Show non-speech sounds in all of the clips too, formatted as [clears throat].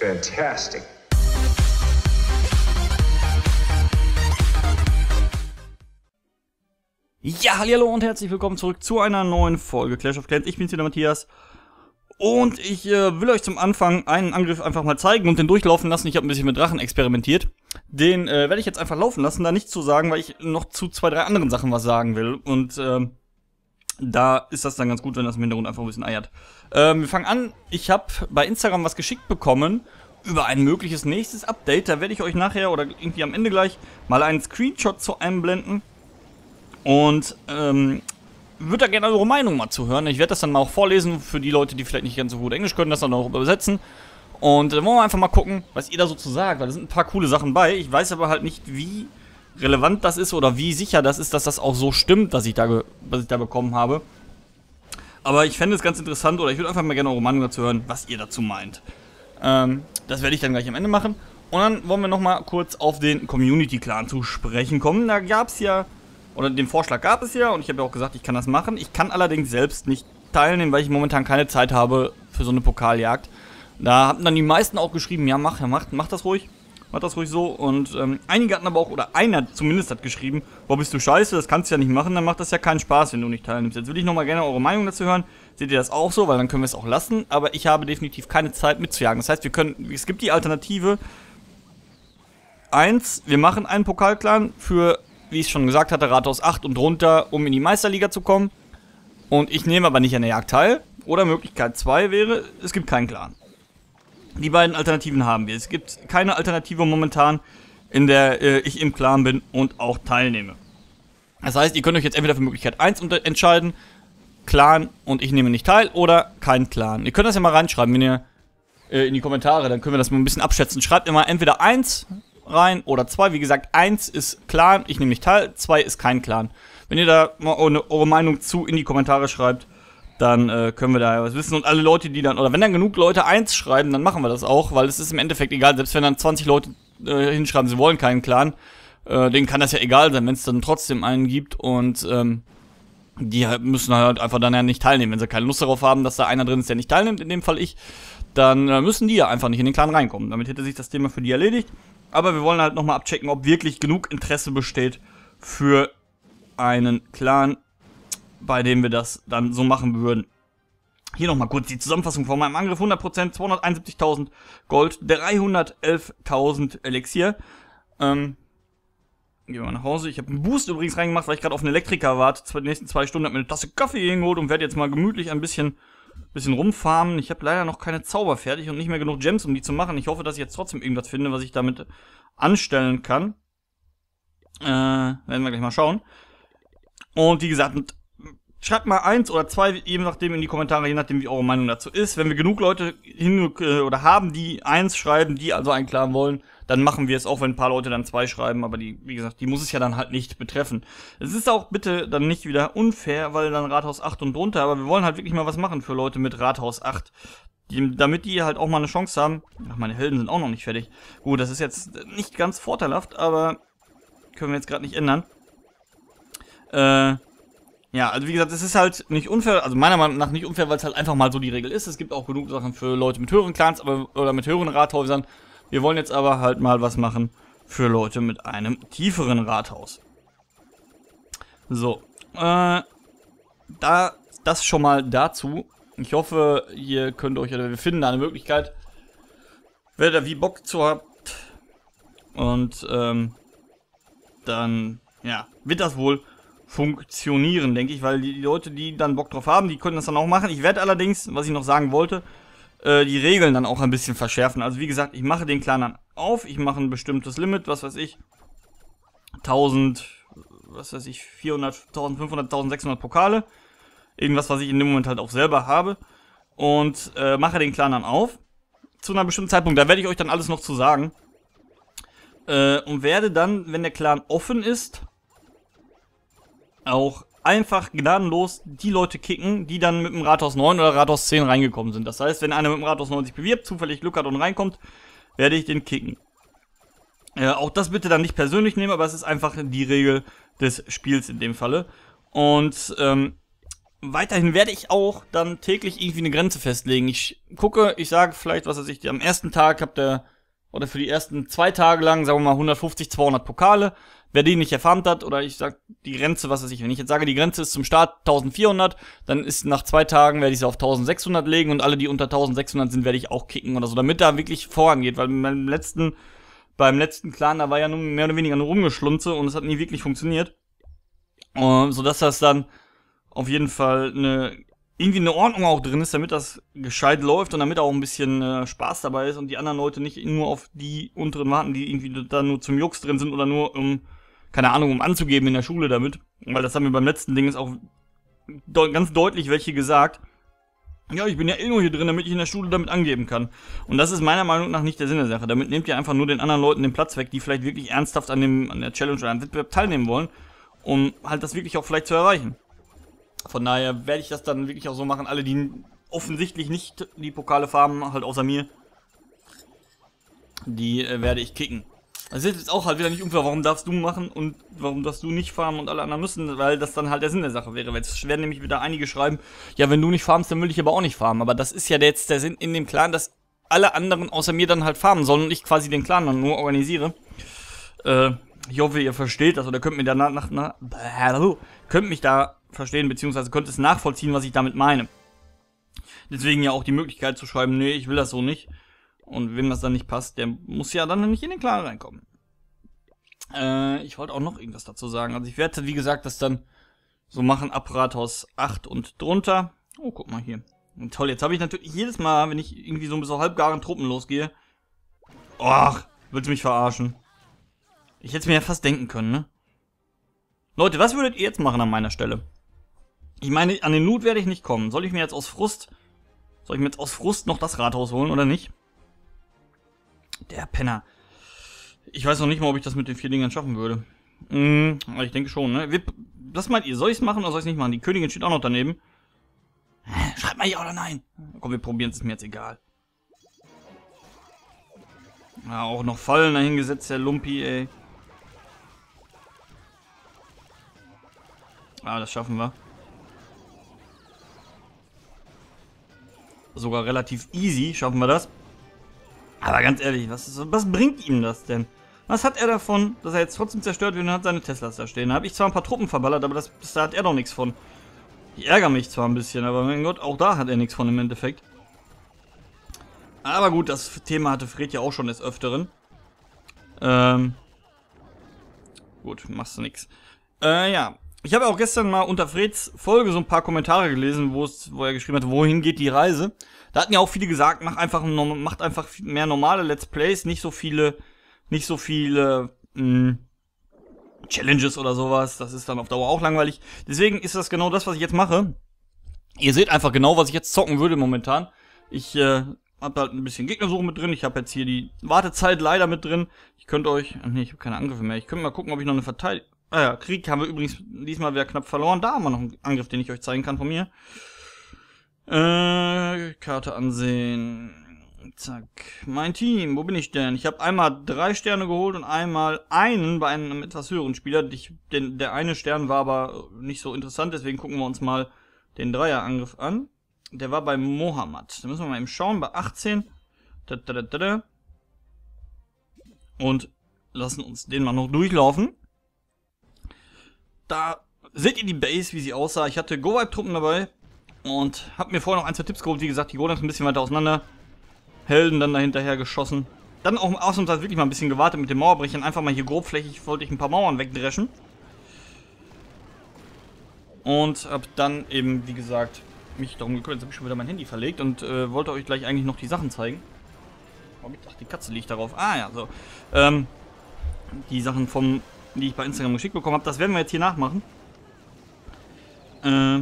Fantastic. Ja, hallo und herzlich willkommen zurück zu einer neuen Folge Clash of Clans. Ich bin's wieder Matthias. Und ich äh, will euch zum Anfang einen Angriff einfach mal zeigen und den durchlaufen lassen. Ich habe ein bisschen mit Drachen experimentiert. Den äh, werde ich jetzt einfach laufen lassen, da nichts zu sagen, weil ich noch zu zwei, drei anderen Sachen was sagen will. Und äh, da ist das dann ganz gut, wenn das im Hintergrund einfach ein bisschen eiert. Ähm, wir fangen an. Ich habe bei Instagram was geschickt bekommen über ein mögliches nächstes Update. Da werde ich euch nachher oder irgendwie am Ende gleich mal einen Screenshot zu einblenden. Und ähm, würde da gerne eure Meinung mal zu hören. Ich werde das dann mal auch vorlesen für die Leute, die vielleicht nicht ganz so gut Englisch können, das dann auch übersetzen. Und dann äh, wollen wir einfach mal gucken, was ihr da so zu sagt, weil da sind ein paar coole Sachen bei. Ich weiß aber halt nicht, wie relevant das ist oder wie sicher das ist, dass das auch so stimmt, dass ich da, was ich da bekommen habe. Aber ich fände es ganz interessant oder ich würde einfach mal gerne eure Meinung dazu hören, was ihr dazu meint. Ähm, das werde ich dann gleich am Ende machen. Und dann wollen wir nochmal kurz auf den Community-Clan zu sprechen kommen. Da gab es ja, oder den Vorschlag gab es ja und ich habe ja auch gesagt, ich kann das machen. Ich kann allerdings selbst nicht teilnehmen, weil ich momentan keine Zeit habe für so eine Pokaljagd. Da haben dann die meisten auch geschrieben, ja mach, mach, mach das ruhig. Macht das ruhig so. Und ähm, einige hatten aber auch, oder einer zumindest hat geschrieben, boah, bist du scheiße, das kannst du ja nicht machen, dann macht das ja keinen Spaß, wenn du nicht teilnimmst. Jetzt würde ich nochmal gerne eure Meinung dazu hören. Seht ihr das auch so? Weil dann können wir es auch lassen. Aber ich habe definitiv keine Zeit mitzujagen. Das heißt, wir können, es gibt die Alternative. Eins, wir machen einen Pokalclan für, wie ich schon gesagt hatte, Rathaus 8 und runter, um in die Meisterliga zu kommen. Und ich nehme aber nicht an der Jagd teil. Oder Möglichkeit 2 wäre, es gibt keinen Clan. Die beiden Alternativen haben wir. Es gibt keine Alternative momentan, in der äh, ich im Klaren bin und auch teilnehme. Das heißt, ihr könnt euch jetzt entweder für Möglichkeit 1 entscheiden, Clan und ich nehme nicht teil oder kein Clan. Ihr könnt das ja mal reinschreiben, wenn ihr äh, in die Kommentare, dann können wir das mal ein bisschen abschätzen. Schreibt immer entweder 1 rein oder 2. Wie gesagt, 1 ist Clan, ich nehme nicht teil, 2 ist kein Clan. Wenn ihr da mal eure Meinung zu in die Kommentare schreibt, dann äh, können wir da was wissen. Und alle Leute, die dann, oder wenn dann genug Leute eins schreiben, dann machen wir das auch, weil es ist im Endeffekt egal, selbst wenn dann 20 Leute äh, hinschreiben, sie wollen keinen Clan, äh, denen kann das ja egal sein, wenn es dann trotzdem einen gibt und ähm, die müssen halt einfach dann ja nicht teilnehmen. Wenn sie keine Lust darauf haben, dass da einer drin ist, der nicht teilnimmt, in dem Fall ich, dann äh, müssen die ja einfach nicht in den Clan reinkommen. Damit hätte sich das Thema für die erledigt. Aber wir wollen halt nochmal abchecken, ob wirklich genug Interesse besteht für einen Clan bei dem wir das dann so machen würden. Hier nochmal kurz die Zusammenfassung von meinem Angriff. 100%, 271.000 Gold, 311.000 Elixier. Ähm, gehen wir mal nach Hause. Ich habe einen Boost übrigens reingemacht, weil ich gerade auf einen Elektriker warte. Die nächsten zwei Stunden habe mir eine Tasse Kaffee hingeholt und werde jetzt mal gemütlich ein bisschen, bisschen rumfarmen. Ich habe leider noch keine Zauber fertig und nicht mehr genug Gems, um die zu machen. Ich hoffe, dass ich jetzt trotzdem irgendwas finde, was ich damit anstellen kann. Äh, werden wir gleich mal schauen. Und wie gesagt, mit Schreibt mal eins oder zwei, je nachdem in die Kommentare, je nachdem wie eure Meinung dazu ist. Wenn wir genug Leute hin äh, oder haben, die eins schreiben, die also einklagen wollen, dann machen wir es auch, wenn ein paar Leute dann zwei schreiben, aber die, wie gesagt, die muss es ja dann halt nicht betreffen. Es ist auch bitte dann nicht wieder unfair, weil dann Rathaus 8 und drunter, aber wir wollen halt wirklich mal was machen für Leute mit Rathaus 8. Die, damit die halt auch mal eine Chance haben. Ach, meine Helden sind auch noch nicht fertig. Gut, das ist jetzt nicht ganz vorteilhaft, aber können wir jetzt gerade nicht ändern. Äh, ja, also wie gesagt, es ist halt nicht unfair, also meiner Meinung nach nicht unfair, weil es halt einfach mal so die Regel ist. Es gibt auch genug Sachen für Leute mit höheren Clans aber, oder mit höheren Rathäusern. Wir wollen jetzt aber halt mal was machen für Leute mit einem tieferen Rathaus. So, äh, da, das schon mal dazu. Ich hoffe, ihr könnt euch, oder wir finden da eine Möglichkeit, wer da wie Bock zu habt. Und, ähm, dann, ja, wird das wohl funktionieren, denke ich, weil die Leute, die dann Bock drauf haben, die können das dann auch machen. Ich werde allerdings, was ich noch sagen wollte, äh, die Regeln dann auch ein bisschen verschärfen. Also wie gesagt, ich mache den Clan dann auf, ich mache ein bestimmtes Limit, was weiß ich, 1000, was weiß ich, 400, 1500, 1600 Pokale. Irgendwas, was ich in dem Moment halt auch selber habe. Und äh, mache den Clan dann auf. Zu einem bestimmten Zeitpunkt, da werde ich euch dann alles noch zu sagen. Äh, und werde dann, wenn der Clan offen ist, auch einfach gnadenlos die Leute kicken, die dann mit dem Rathaus 9 oder Rathaus 10 reingekommen sind. Das heißt, wenn einer mit dem Rathaus 9 sich bewirbt, zufällig Glück hat und reinkommt, werde ich den kicken. Äh, auch das bitte dann nicht persönlich nehmen, aber es ist einfach die Regel des Spiels in dem Falle. Und ähm, weiterhin werde ich auch dann täglich irgendwie eine Grenze festlegen. Ich gucke, ich sage vielleicht, was weiß ich, am ersten Tag habt ihr oder für die ersten zwei Tage lang, sagen wir mal 150, 200 Pokale. Wer die nicht erfarmt hat, oder ich sag die Grenze, was weiß ich, wenn ich jetzt sage, die Grenze ist zum Start 1400, dann ist nach zwei Tagen werde ich sie auf 1600 legen und alle, die unter 1600 sind, werde ich auch kicken oder so, damit da wirklich vorangeht, weil beim letzten, beim letzten Clan, da war ja nun mehr oder weniger nur rumgeschlunze und es hat nie wirklich funktioniert. Äh, so dass das dann auf jeden Fall eine irgendwie eine Ordnung auch drin ist, damit das gescheit läuft und damit auch ein bisschen äh, Spaß dabei ist und die anderen Leute nicht nur auf die unteren warten, die irgendwie da nur zum Jux drin sind oder nur um, keine Ahnung, um anzugeben in der Schule damit. Weil das haben wir beim letzten Ding ist auch de ganz deutlich welche gesagt. Ja, ich bin ja eh nur hier drin, damit ich in der Schule damit angeben kann. Und das ist meiner Meinung nach nicht der Sinn der Sache. Damit nehmt ihr einfach nur den anderen Leuten den Platz weg, die vielleicht wirklich ernsthaft an, dem, an der Challenge oder an dem Wettbewerb teilnehmen wollen, um halt das wirklich auch vielleicht zu erreichen. Von daher werde ich das dann wirklich auch so machen. Alle, die offensichtlich nicht die Pokale farmen, halt außer mir, die äh, werde ich kicken. Das ist jetzt auch halt wieder nicht unfair, warum darfst du machen und warum darfst du nicht farmen und alle anderen müssen, weil das dann halt der Sinn der Sache wäre. Jetzt werden nämlich wieder einige schreiben, ja, wenn du nicht farmst, dann will ich aber auch nicht farmen. Aber das ist ja jetzt der Sinn in dem Clan, dass alle anderen außer mir dann halt farmen sollen und ich quasi den Clan dann nur organisiere. Äh, ich hoffe, ihr versteht das oder könnt mir danach nach, na, könnt mich da verstehen, beziehungsweise könnt es nachvollziehen, was ich damit meine. Deswegen ja auch die Möglichkeit zu schreiben, nee, ich will das so nicht. Und wem das dann nicht passt, der muss ja dann nicht in den Klaren reinkommen. Äh, ich wollte auch noch irgendwas dazu sagen. Also ich werde, wie gesagt, das dann so machen Apparathaus 8 und drunter. Oh, guck mal hier. toll, jetzt habe ich natürlich jedes Mal, wenn ich irgendwie so ein bisschen halbgaren Truppen losgehe. Ach, willst du mich verarschen? Ich hätte es mir ja fast denken können, ne? Leute, was würdet ihr jetzt machen an meiner Stelle? Ich meine, an den Loot werde ich nicht kommen. Soll ich mir jetzt aus Frust... Soll ich mir jetzt aus Frust noch das Rathaus holen oder nicht? Der Penner. Ich weiß noch nicht mal, ob ich das mit den vier Dingern schaffen würde. Hm, aber ich denke schon, ne? was meint ihr? Soll ich es machen oder soll ich es nicht machen? Die Königin steht auch noch daneben. Schreibt mal ja oder nein. Komm, wir probieren es, ist mir jetzt egal. Ja, auch noch Fallen dahingesetzt, der Lumpi, ey. Ah, das schaffen wir. Sogar relativ easy schaffen wir das. Aber ganz ehrlich, was, ist, was bringt ihm das denn? Was hat er davon, dass er jetzt trotzdem zerstört wird und hat seine Teslas da stehen? Da habe ich zwar ein paar Truppen verballert, aber das, das, da hat er doch nichts von. Ich ärgere mich zwar ein bisschen, aber mein Gott, auch da hat er nichts von im Endeffekt. Aber gut, das Thema hatte Fred ja auch schon des Öfteren. Ähm. Gut, machst du nichts. Äh, ja. Ich habe auch gestern mal unter Freds Folge so ein paar Kommentare gelesen, wo, es, wo er geschrieben hat, wohin geht die Reise. Da hatten ja auch viele gesagt, mach einfach, macht einfach mehr normale Let's Plays, nicht so viele, nicht so viele mh, hm, Challenges oder sowas. Das ist dann auf Dauer auch langweilig. Deswegen ist das genau das, was ich jetzt mache. Ihr seht einfach genau, was ich jetzt zocken würde momentan. Ich äh, habe halt ein bisschen Gegnersuche mit drin. Ich habe jetzt hier die Wartezeit leider mit drin. Ich könnte euch... Nee, ich habe keine Angriffe mehr. Ich könnte mal gucken, ob ich noch eine Verteidigung... Ah ja, Krieg haben wir übrigens diesmal wieder knapp verloren. Da haben wir noch einen Angriff, den ich euch zeigen kann von mir. Äh, Karte ansehen. Zack. Mein Team, wo bin ich denn? Ich habe einmal drei Sterne geholt und einmal einen bei einem etwas höheren Spieler. Ich, den, der eine Stern war aber nicht so interessant, deswegen gucken wir uns mal den Dreierangriff an. Der war bei Mohammed. Da müssen wir mal eben schauen, bei 18. Und lassen uns den mal noch durchlaufen. Da seht ihr die Base, wie sie aussah. Ich hatte Go-Vibe-Truppen dabei und habe mir vorher noch ein, zwei Tipps geholt. Wie gesagt, die Golems ein bisschen weiter auseinander. Helden dann dahinterher geschossen. Dann auch ausnahmsweise wirklich mal ein bisschen gewartet mit den Mauerbrechern. Einfach mal hier grobflächig wollte ich ein paar Mauern wegdreschen. Und hab dann eben, wie gesagt, mich darum gekümmert. Jetzt habe ich schon wieder mein Handy verlegt und äh, wollte euch gleich eigentlich noch die Sachen zeigen. Ach, die Katze liegt darauf. Ah ja, so. Ähm, die Sachen vom die ich bei Instagram geschickt bekommen habe. Das werden wir jetzt hier nachmachen. Äh,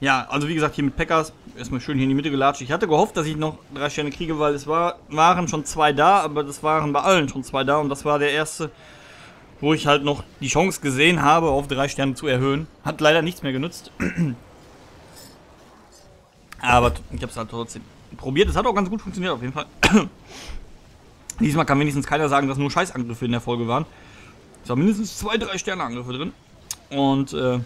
ja, also wie gesagt, hier mit Packers erstmal schön hier in die Mitte gelatscht. Ich hatte gehofft, dass ich noch drei Sterne kriege, weil es war, waren schon zwei da, aber das waren bei allen schon zwei da und das war der erste, wo ich halt noch die Chance gesehen habe, auf drei Sterne zu erhöhen. Hat leider nichts mehr genutzt. [clears throat] aber ich habe es halt trotzdem probiert. Es hat auch ganz gut funktioniert, auf jeden Fall. [clears throat] Diesmal kann wenigstens keiner sagen, dass nur Scheißangriffe in der Folge waren. Es waren mindestens zwei, drei Sterneangriffe drin. Und äh,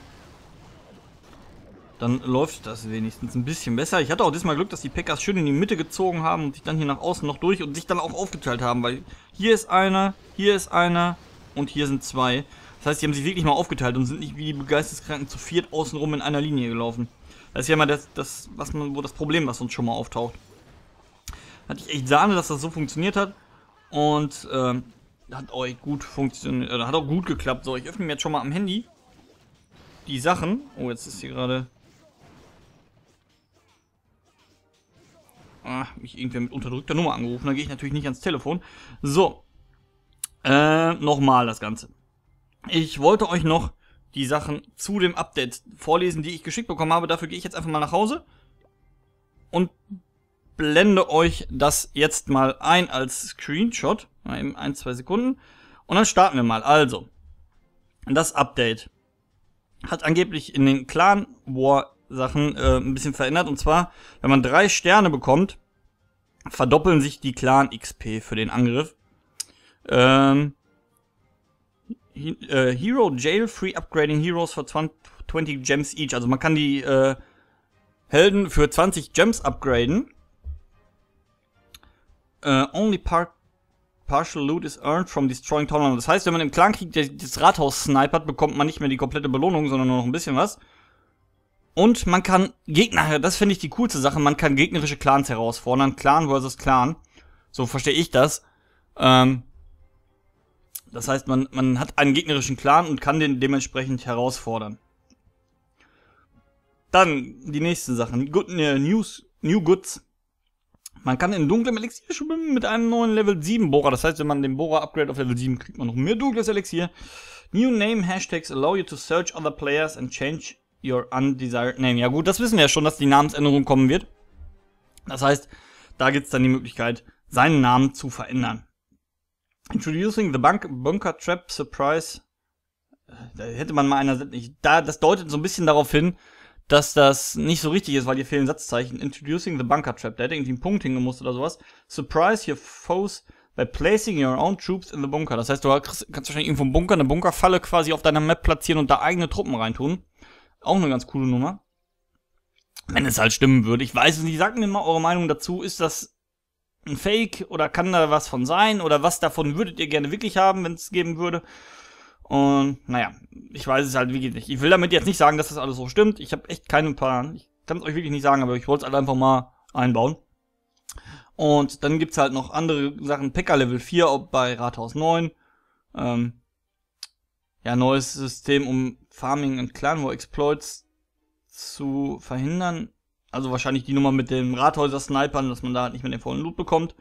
dann läuft das wenigstens ein bisschen besser. Ich hatte auch diesmal Glück, dass die Packers schön in die Mitte gezogen haben und sich dann hier nach außen noch durch und sich dann auch aufgeteilt haben, weil hier ist einer, hier ist einer und hier sind zwei. Das heißt, die haben sich wirklich mal aufgeteilt und sind nicht wie die Begeisterskranken zu viert außenrum in einer Linie gelaufen. Das ist ja immer das, das was man, wo das Problem, was uns schon mal auftaucht. Hatte ich echt Sahne, dass das so funktioniert hat. Und ähm, hat euch gut funktioniert, Oder äh, hat auch gut geklappt. So, ich öffne mir jetzt schon mal am Handy die Sachen. Oh, jetzt ist hier gerade... Ah, mich irgendwer mit unterdrückter Nummer angerufen. Da gehe ich natürlich nicht ans Telefon. So. Äh, nochmal das Ganze. Ich wollte euch noch die Sachen zu dem Update vorlesen, die ich geschickt bekommen habe. Dafür gehe ich jetzt einfach mal nach Hause und blende euch das jetzt mal ein als Screenshot. Mal eben ein, zwei Sekunden. Und dann starten wir mal. Also, das Update hat angeblich in den Clan War Sachen äh, ein bisschen verändert. Und zwar, wenn man drei Sterne bekommt, verdoppeln sich die Clan XP für den Angriff. Ähm, He äh, Hero Jail Free Upgrading Heroes for 20 Gems each. Also man kann die äh, Helden für 20 Gems upgraden. Uh, only part, partial loot is earned from destroying town Das heißt, wenn man im Clankrieg das Rathaus snipert, bekommt man nicht mehr die komplette Belohnung, sondern nur noch ein bisschen was. Und man kann Gegner, das finde ich die coolste Sache, man kann gegnerische Clans herausfordern. Clan versus Clan. So verstehe ich das. Ähm, das heißt, man, man hat einen gegnerischen Clan und kann den dementsprechend herausfordern. Dann die nächsten Sachen. Good, äh, News, New Goods. Man kann in dunklem Elixier schwimmen mit einem neuen Level 7 Bohrer. Das heißt, wenn man den Bohrer upgrade auf Level 7, kriegt man noch mehr dunkles Elixier. New Name Hashtags allow you to search other players and change your undesired name. Ja gut, das wissen wir ja schon, dass die Namensänderung kommen wird. Das heißt, da gibt es dann die Möglichkeit, seinen Namen zu verändern. Introducing the Bunk Bunker Trap Surprise. Äh, da hätte man mal einer... Da, das deutet so ein bisschen darauf hin, dass das nicht so richtig ist, weil hier fehlen Satzzeichen. Introducing the Bunker Trap. Der hätte irgendwie einen Punkt hingemusst oder sowas. Surprise your foes by placing your own troops in the bunker. Das heißt, du kannst wahrscheinlich irgendwo einen Bunker, eine Bunkerfalle quasi auf deiner Map platzieren und da eigene Truppen reintun. Auch eine ganz coole Nummer. Wenn es halt stimmen würde. Ich weiß es nicht. Sagt mir mal eure Meinung dazu. Ist das ein Fake oder kann da was von sein? Oder was davon würdet ihr gerne wirklich haben, wenn es geben würde? Und naja, ich weiß es halt wirklich nicht. Ich will damit jetzt nicht sagen, dass das alles so stimmt. Ich habe echt keinen Plan. Ich kann es euch wirklich nicht sagen, aber ich wollte es halt einfach mal einbauen. Und dann gibt's halt noch andere Sachen. Pekka Level 4 bei Rathaus 9. Ähm, ja, neues System, um Farming und Clan War Exploits zu verhindern. Also wahrscheinlich die Nummer mit dem Rathäuser-Snipern, dass man da halt nicht mehr den vollen Loot bekommt.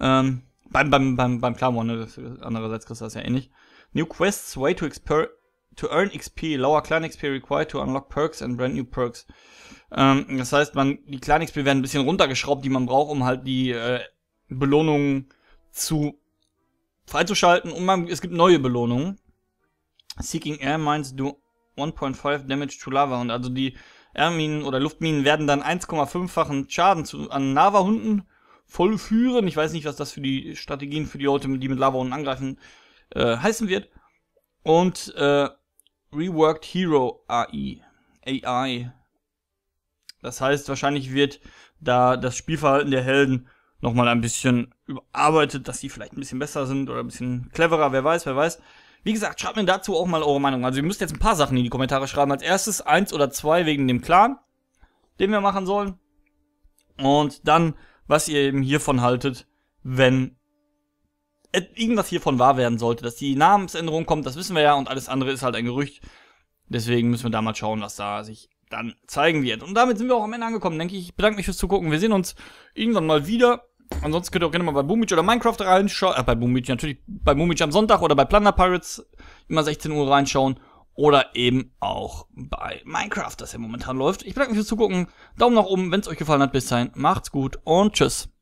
Ähm, beim, beim, beim, beim Clan War, ne? Andererseits kriegst du das ja ähnlich. Eh New quests, way to, to earn XP, lower Clan XP required to unlock perks and brand new perks. Ähm, das heißt, man, die Clan XP werden ein bisschen runtergeschraubt, die man braucht, um halt die äh, Belohnungen zu freizuschalten. Und man, es gibt neue Belohnungen. Seeking Air Mines do 1.5 Damage to Lava. Und also die Airminen oder Luftminen werden dann 1,5-fachen Schaden zu, an Lava-Hunden vollführen. Ich weiß nicht, was das für die Strategien für die Leute, die mit Lava-Hunden angreifen, äh, heißen wird. Und äh, Reworked Hero AI. AI. Das heißt, wahrscheinlich wird da das Spielverhalten der Helden nochmal ein bisschen überarbeitet, dass sie vielleicht ein bisschen besser sind oder ein bisschen cleverer, wer weiß, wer weiß. Wie gesagt, schreibt mir dazu auch mal eure Meinung. Also ihr müsst jetzt ein paar Sachen in die Kommentare schreiben. Als erstes eins oder zwei wegen dem Clan, den wir machen sollen. Und dann, was ihr eben hiervon haltet, wenn äh, irgendwas hiervon wahr werden sollte, dass die Namensänderung kommt, das wissen wir ja und alles andere ist halt ein Gerücht. Deswegen müssen wir da mal schauen, was da sich dann zeigen wird. Und damit sind wir auch am Ende angekommen, denke ich. Ich bedanke mich fürs Zugucken. Wir sehen uns irgendwann mal wieder. Ansonsten könnt ihr auch gerne mal bei Boomich oder Minecraft reinschauen. Äh, bei Boomich natürlich, bei Boomich am Sonntag oder bei Plunder Pirates immer 16 Uhr reinschauen. Oder eben auch bei Minecraft, das ja momentan läuft. Ich bedanke mich fürs Zugucken. Daumen nach oben, wenn es euch gefallen hat. Bis dahin, macht's gut und tschüss.